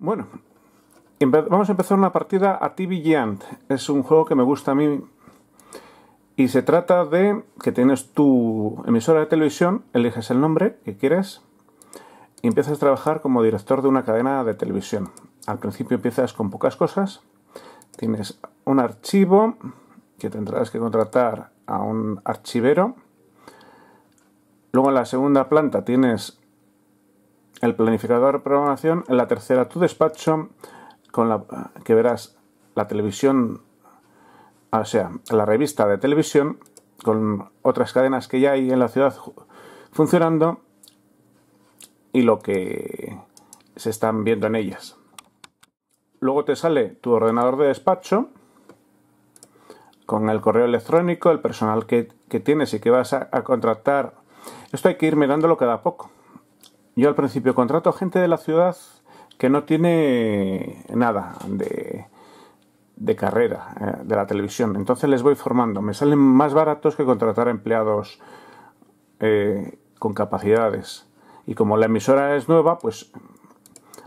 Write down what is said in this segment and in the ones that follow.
Bueno, vamos a empezar una partida a TV Giant. Es un juego que me gusta a mí. Y se trata de que tienes tu emisora de televisión, eliges el nombre que quieres y empiezas a trabajar como director de una cadena de televisión. Al principio empiezas con pocas cosas. Tienes un archivo que tendrás que contratar a un archivero. Luego en la segunda planta tienes el planificador de programación, la tercera tu despacho, con la que verás la televisión, o sea, la revista de televisión, con otras cadenas que ya hay en la ciudad funcionando y lo que se están viendo en ellas. Luego te sale tu ordenador de despacho con el correo electrónico, el personal que, tienes y que vas a, a contratar. Esto hay que ir mirándolo cada poco. Yo al principio contrato gente de la ciudad que no tiene nada de, carrera eh, de la televisión. Entonces les voy formando. Me salen más baratos que contratar empleados eh, con capacidades. Y como la emisora es nueva, pues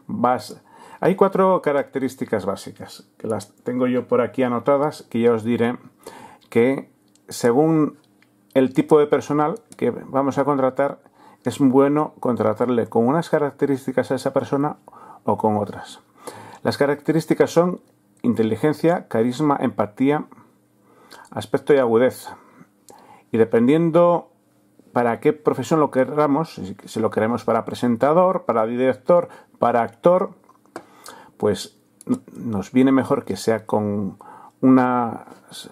vas... Hay cuatro características básicas, que las tengo yo por aquí anotadas, que ya os diré que según el tipo de personal que vamos a contratar, es bueno contratarle con unas características a esa persona o con otras. Las características son inteligencia, carisma, empatía, aspecto y agudeza. Y dependiendo para qué profesión lo queramos, si lo queremos para presentador, para director, para actor, pues nos viene mejor que sea con unas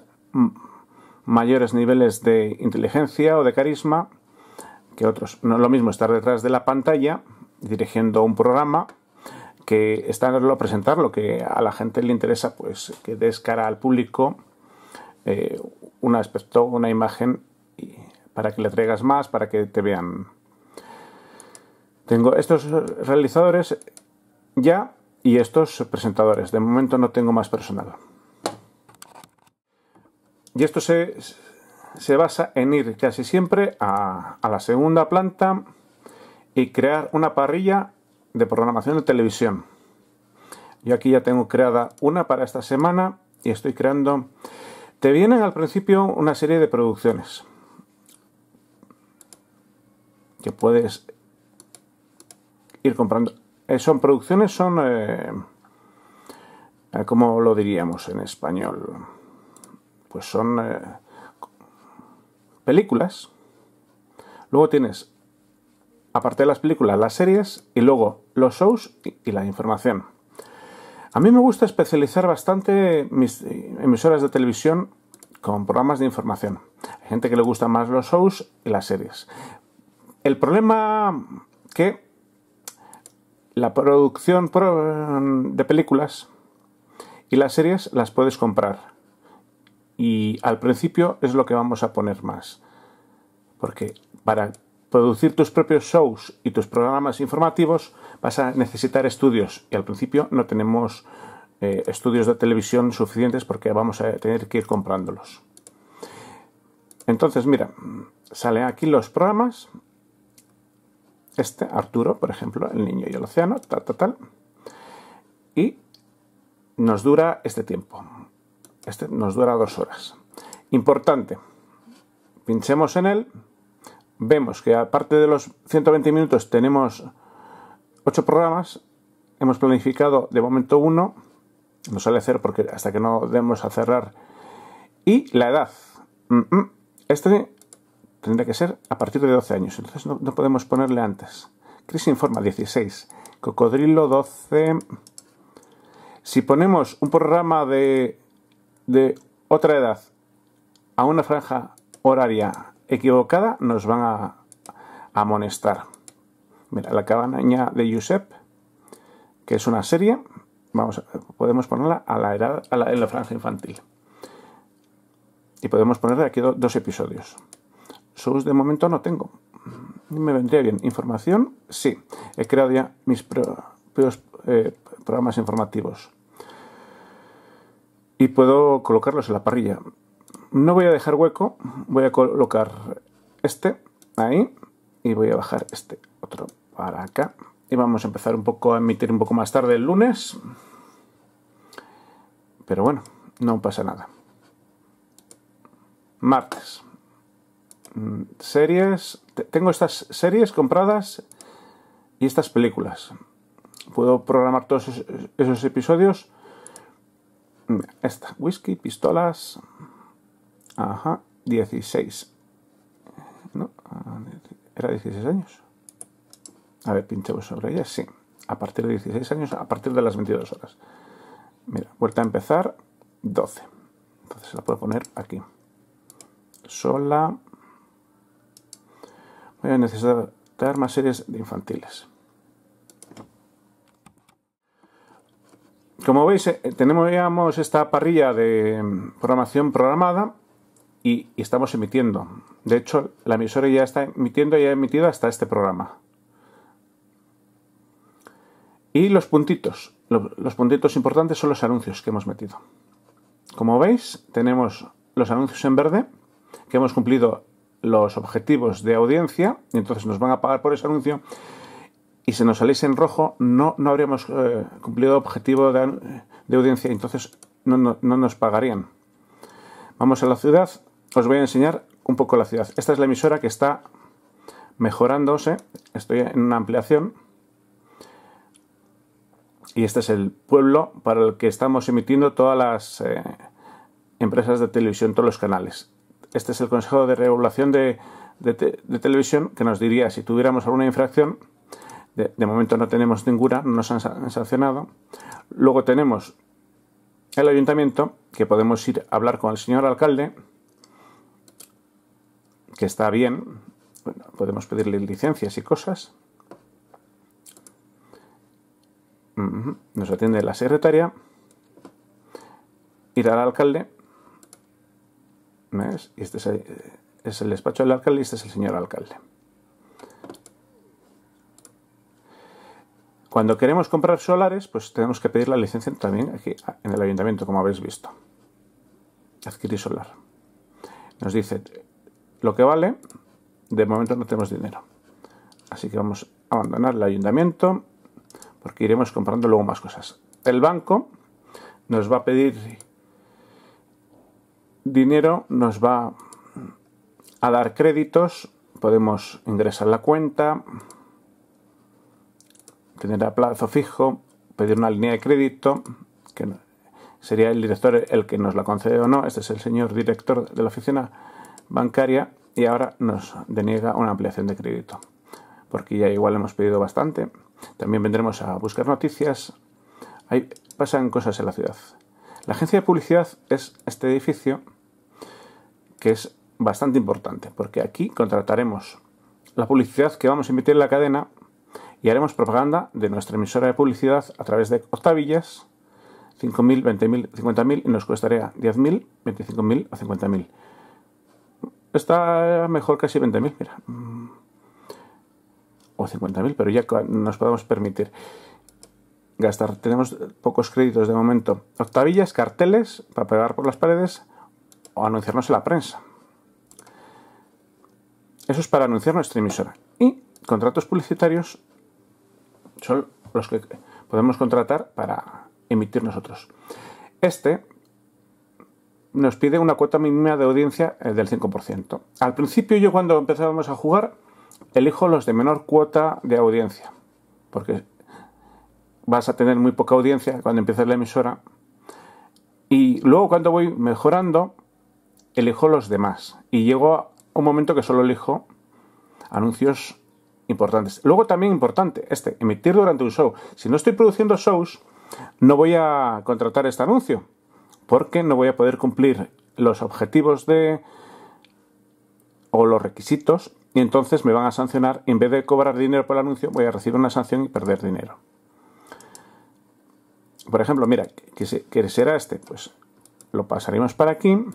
mayores niveles de inteligencia o de carisma otros. No es lo mismo estar detrás de la pantalla dirigiendo un programa que estarlo a presentar lo que a la gente le interesa, pues que des cara al público eh, un aspecto, una imagen y para que le traigas más, para que te vean. Tengo estos realizadores ya y estos presentadores. De momento no tengo más personal. Y esto se, se basa en ir casi siempre a, la segunda planta y crear una parrilla de programación de televisión. Yo aquí ya tengo creada una para esta semana y estoy creando... Te vienen al principio una serie de producciones que puedes ir comprando. Eh, son producciones, son... Eh, eh, ¿Cómo lo diríamos en español? Pues son películas. Luego tienes, aparte de las películas, las series y luego los shows y la información. A mí me gusta especializar bastante mis emisoras de televisión con programas de información. Hay gente que le gusta más los shows y las series. El problema que la producción de películas y las series las puedes comprar y al principio es lo que vamos a poner más. Porque para producir tus propios shows y tus programas informativos vas a necesitar estudios y al principio no tenemos eh, estudios de televisión suficientes porque vamos a tener que ir comprándolos. Entonces, mira, salen aquí los programas. Este, Arturo, por ejemplo, El niño y el océano, tal, tal, tal. Y nos dura este tiempo. Este nos dura dos horas. Importante, pinchemos en él, vemos que aparte de los 120 minutos tenemos 8 programas, hemos planificado de momento uno, no sale hacer porque hasta que no demos a cerrar, y la edad. Este tendría que ser a partir de 12 años, entonces no, podemos ponerle antes. crisis informa 16, Cocodrilo 12. Si ponemos un programa de de otra edad a una franja horaria equivocada nos van a amonestar. Mira, la cabanaña de Yusep. que es una serie, vamos, podemos ponerla a la edad, a la, en la franja infantil. Y podemos ponerle aquí dos episodios. Sus de momento no tengo. Me vendría bien. Información, sí. He creado ya mis propios eh, programas informativos y puedo colocarlos en la parrilla. No voy a dejar hueco, voy a colocar este ahí y voy a bajar este otro para acá. Y vamos a empezar un poco a emitir un poco más tarde el lunes. Pero bueno, no pasa nada. Martes. Mm, series. Tengo estas series compradas y estas películas. Puedo programar todos esos, episodios esta, whisky, pistolas. Ajá, 16. Ah, ¿Era 16 años? A ver, pinche sobre ella. Sí, a partir de 16 años, a partir de las 22 horas. Mira, vuelta a empezar, 12. Entonces la puedo poner aquí. Sola. Voy a necesitar más series de infantiles. como veis, eh, tenemos esta parrilla de programación programada y, estamos emitiendo. De hecho, la emisora ya está emitiendo y ha emitido hasta este programa. Y los puntitos. los puntitos importantes son los anuncios que hemos metido. Como veis, tenemos los anuncios en verde, que hemos cumplido los objetivos de audiencia, y entonces nos van a pagar por ese anuncio y se nos saliese en rojo, no, no habríamos eh, cumplido el objetivo de, de audiencia, entonces no, nos pagarían. Vamos a la ciudad, os voy a enseñar un poco la ciudad. Esta es la emisora que está mejorándose, estoy en una ampliación. Y este es el pueblo para el que estamos emitiendo todas las eh, empresas de televisión, todos los canales. Este es el Consejo de Regulación de, de Televisión que nos diría si tuviéramos alguna infracción, de, momento no tenemos ninguna, no nos han sancionado. Luego tenemos el ayuntamiento, que podemos ir a hablar con el señor alcalde, que está bien. podemos pedirle licencias y cosas. Nos atiende la secretaria. Ir al alcalde. Y este es el, eh, es el despacho del alcalde y este es el señor alcalde. Cuando queremos comprar solares, pues tenemos que pedir la licencia también aquí en el ayuntamiento, como habéis visto. Adquirir solar. Nos dice lo que vale. De momento no tenemos dinero. Así que vamos a abandonar el ayuntamiento porque iremos comprando luego más cosas. El banco nos va a pedir dinero, nos va a dar créditos, podemos ingresar la cuenta, tendrá plazo fijo, pedir una línea de crédito, que sería el director el que nos la concede o no, este es el señor director de la oficina bancaria y ahora nos deniega una ampliación de crédito, porque ya igual hemos pedido bastante. También vendremos a buscar noticias. Ahí pasan cosas en la ciudad. La agencia de publicidad es este edificio que es bastante importante, porque aquí contrataremos la publicidad que vamos a emitir en la cadena y haremos propaganda de nuestra emisora de publicidad a través de octavillas, 5.000, 20.000, 50.000 y nos costaría 10.000, 25.000 o 50.000. Está mejor casi 20.000, mira. Mm. O 50.000, pero ya nos podemos permitir gastar. Tenemos pocos créditos de momento. Octavillas, carteles para pegar por las paredes o anunciarnos en la prensa. Eso es para anunciar nuestra emisora. Y contratos publicitarios son los que podemos contratar para emitir nosotros. Este nos pide una cuota mínima de audiencia eh, del 5%. Al principio yo cuando empezábamos a jugar elijo los de menor cuota de audiencia, porque vas a tener muy poca audiencia cuando empieces la emisora. Y luego cuando voy mejorando, elijo los demás. Y llego a un momento que solo elijo anuncios importantes. Luego también importante, este, emitir durante un show. Si no estoy produciendo shows, no voy a contratar este anuncio, porque no voy a poder cumplir los objetivos de o los requisitos y entonces me van a sancionar. En vez de cobrar dinero por el anuncio, voy a recibir una sanción y perder dinero. Por ejemplo, mira, que será este, pues lo pasaremos para aquí, el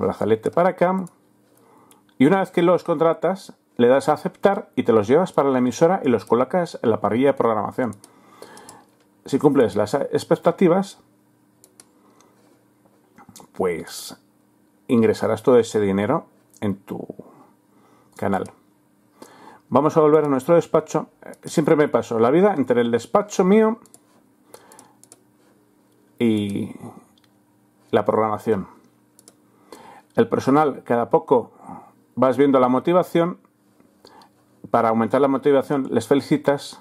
brazalete para acá, y una vez que los contratas, le das a aceptar y te los llevas para la emisora y los colocas en la parrilla de programación. Si cumples las expectativas, pues ingresarás todo ese dinero en tu canal. Vamos a volver a nuestro despacho. Siempre me paso la vida entre el despacho mío y la programación. El personal, cada poco vas viendo la motivación para aumentar la motivación les felicitas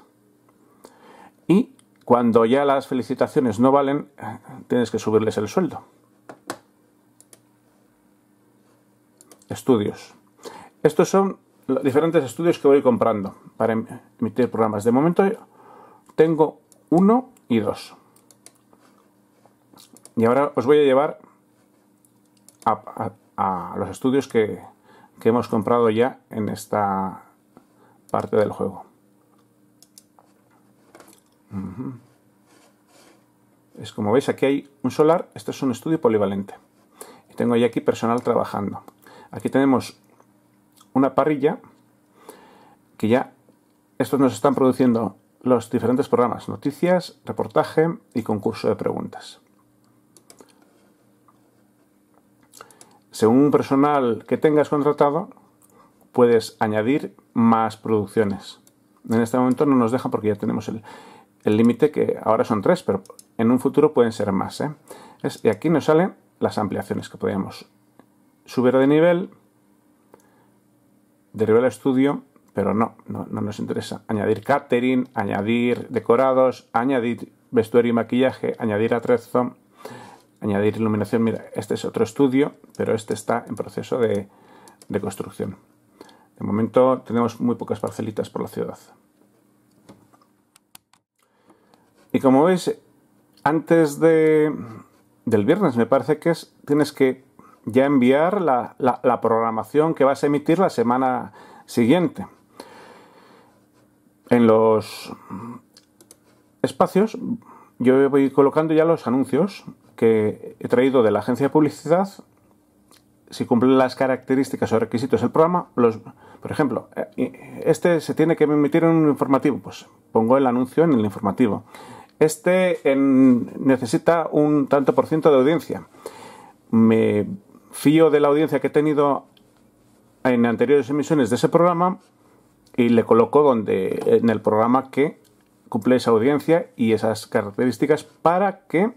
y cuando ya las felicitaciones no valen, tienes que subirles el sueldo. Estudios. Estos son los diferentes estudios que voy comprando para em-, emitir programas. De momento tengo uno y dos. Y ahora os voy a llevar a, los estudios que hemos comprado ya en esta parte del juego. Es como veis, aquí hay un solar, este es un estudio polivalente. Y tengo ya aquí personal trabajando. Aquí tenemos una parrilla que ya estos nos están produciendo los diferentes programas, noticias, reportaje y concurso de preguntas. Según un personal que tengas contratado, puedes añadir más producciones. En este momento no nos deja porque ya tenemos el límite que ahora son tres, pero en un futuro pueden ser más. ¿eh? y aquí nos salen las ampliaciones que podíamos subir de nivel, de el estudio, pero no, no, nos interesa. Añadir catering, añadir decorados, añadir vestuario y maquillaje, añadir atrezo, añadir iluminación. Mira, este es otro estudio, pero este está en proceso de, de construcción. De momento tenemos muy pocas parcelitas por la ciudad. Y como veis, antes del viernes me parece que tienes que ya enviar la, la programación que vas a emitir la semana siguiente. En los espacios yo voy colocando ya los anuncios que he traído de la agencia de publicidad si cumplen las características o requisitos del programa, los, por ejemplo, eh, este se tiene que emitir en un informativo, pues pongo el anuncio en el informativo. Este necesita un tanto por ciento de audiencia. Me fío de la audiencia que he tenido en anteriores emisiones de ese programa y le coloco donde en el programa que cumple esa audiencia y esas características para que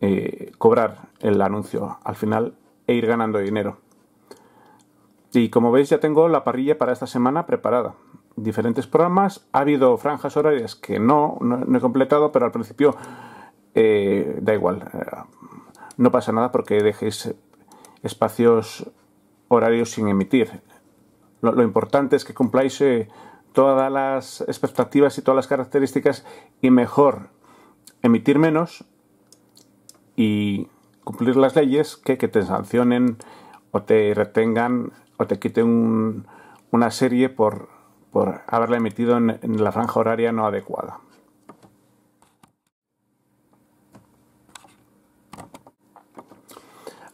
eh, cobrar el anuncio al final e ir ganando dinero. Y como veis ya tengo la parrilla para esta semana preparada. Diferentes programas, ha habido franjas horarias que no, no, he completado, pero al principio eh, da igual. Eh, no pasa nada porque dejéis espacios horarios sin emitir. Lo, importante es que cumpláis eh, todas las expectativas y todas las características y mejor emitir menos y cumplir las leyes que, te sancionen o te retengan o te quiten una serie por, por haberla emitido en, la franja horaria no adecuada.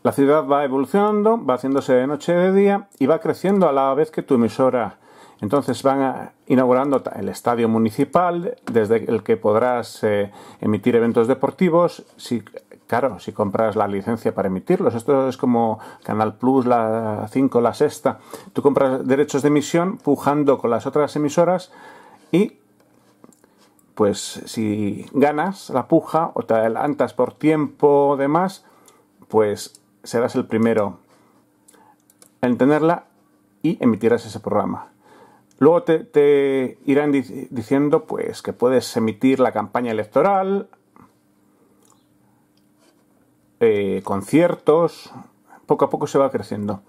La ciudad va evolucionando, va haciéndose de noche de día y va creciendo a la vez que tu emisora. Entonces van inaugurando el estadio municipal desde el que podrás eh, emitir eventos deportivos. Si Claro, si compras la licencia para emitirlos, esto es como Canal Plus, la 5, la 6. Tú compras derechos de emisión pujando con las otras emisoras y pues si ganas la puja o te adelantas por tiempo o demás, pues serás el primero en tenerla y emitirás ese programa. Luego te, irán diciendo pues que puedes emitir la campaña electoral, eh, conciertos, poco a poco se va creciendo.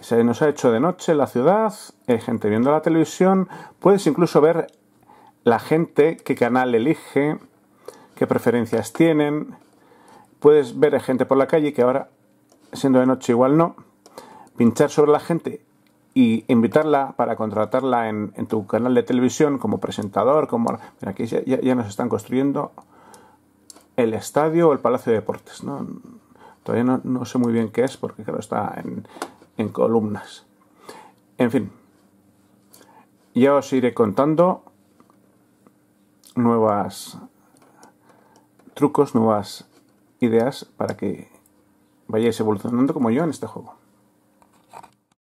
Se nos ha hecho de noche la ciudad, hay gente viendo la televisión, puedes incluso ver la gente, qué canal elige, qué preferencias tienen, puedes ver gente por la calle que ahora, siendo de noche igual no, pinchar sobre la gente y invitarla para contratarla en, tu canal de televisión como presentador, como... aquí ya nos están construyendo el estadio o el Palacio de Deportes. ¿no? Todavía no, sé muy bien qué es porque claro, está en, en columnas. En fin, ya os iré contando nuevas trucos, nuevas ideas para que vayáis evolucionando como yo en este juego.